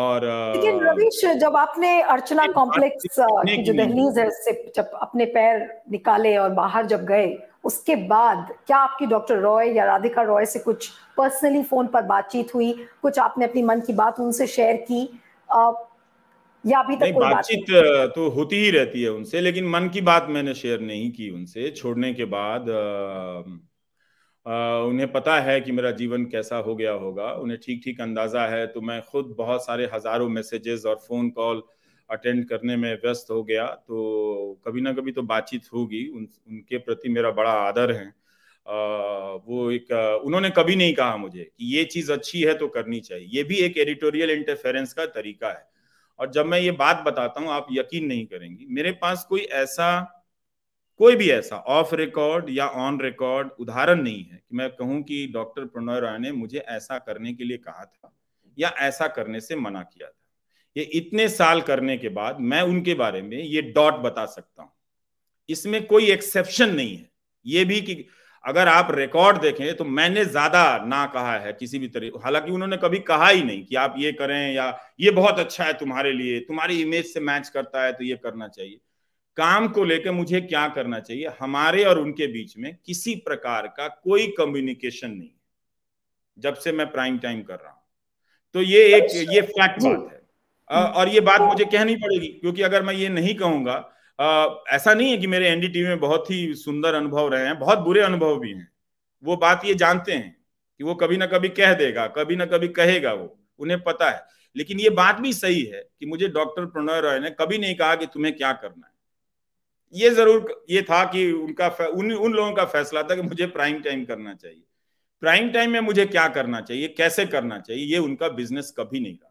और लेकिन रविश जब आपने अर्चना कॉम्प्लेक्स की जो दहलीज है से जब अपने पैर निकाले और बाहर जब गए उसके बाद क्या आपकी डॉक्टर रॉय या राधिका रॉय से कुछ पर्सनली फोन पर बातचीत हुई कुछ आपने अपनी मन की बात उनसे शेयर की आ, या अभी तक कोई बातचीत तो होती ही रहती है उनसे लेकिन मन की बात मैंने शेयर नहीं की उनसे छोड़ने के बाद आ, उन्हें पता है कि मेरा जीवन कैसा हो गया होगा उन्हें ठीक ठीक अंदाज़ा है तो मैं खुद बहुत सारे हज़ारों मैसेजेस और फ़ोन कॉल अटेंड करने में व्यस्त हो गया तो कभी ना कभी तो बातचीत होगी उन उनके प्रति मेरा बड़ा आदर है आ, वो एक उन्होंने कभी नहीं कहा मुझे कि ये चीज़ अच्छी है तो करनी चाहिए ये भी एक एडिटोरियल इंटरफेरेंस का तरीका है और जब मैं ये बात बताता हूँ आप यकीन नहीं करेंगी मेरे पास कोई ऐसा कोई भी ऐसा ऑफ रिकॉर्ड या ऑन रिकॉर्ड उदाहरण नहीं है कि मैं कहूं कि डॉक्टर प्रणय राय ने मुझे ऐसा करने के लिए कहा था या ऐसा करने से मना किया था ये इतने साल करने के बाद मैं उनके बारे में ये डॉट बता सकता हूं इसमें कोई एक्सेप्शन नहीं है ये भी कि अगर आप रिकॉर्ड देखें तो मैंने ज्यादा ना कहा है किसी भी तरह हालांकि उन्होंने कभी कहा ही नहीं कि आप ये करें या ये बहुत अच्छा है तुम्हारे लिए तुम्हारी इमेज से मैच करता है तो ये करना चाहिए काम को लेकर मुझे क्या करना चाहिए हमारे और उनके बीच में किसी प्रकार का कोई कम्युनिकेशन नहीं है जब से मैं प्राइम टाइम कर रहा हूं तो ये एक अच्छा। ये फैक्ट बात है और ये बात मुझे कहनी पड़ेगी क्योंकि अगर मैं ये नहीं कहूंगा ऐसा नहीं है कि मेरे एनडीटीवी में बहुत ही सुंदर अनुभव रहे हैं बहुत बुरे अनुभव भी हैं वो बात ये जानते हैं कि वो कभी ना कभी कह देगा कभी ना कभी कहेगा वो उन्हें पता है लेकिन ये बात भी सही है कि मुझे डॉक्टर प्रणय रॉय ने कभी नहीं कहा कि तुम्हें क्या करना है ये जरूर ये था कि उनका उन उन लोगों का फैसला था कि मुझे प्राइम टाइम करना चाहिए प्राइम टाइम में मुझे क्या करना चाहिए कैसे करना चाहिए ये उनका बिजनेस कभी नहीं रहा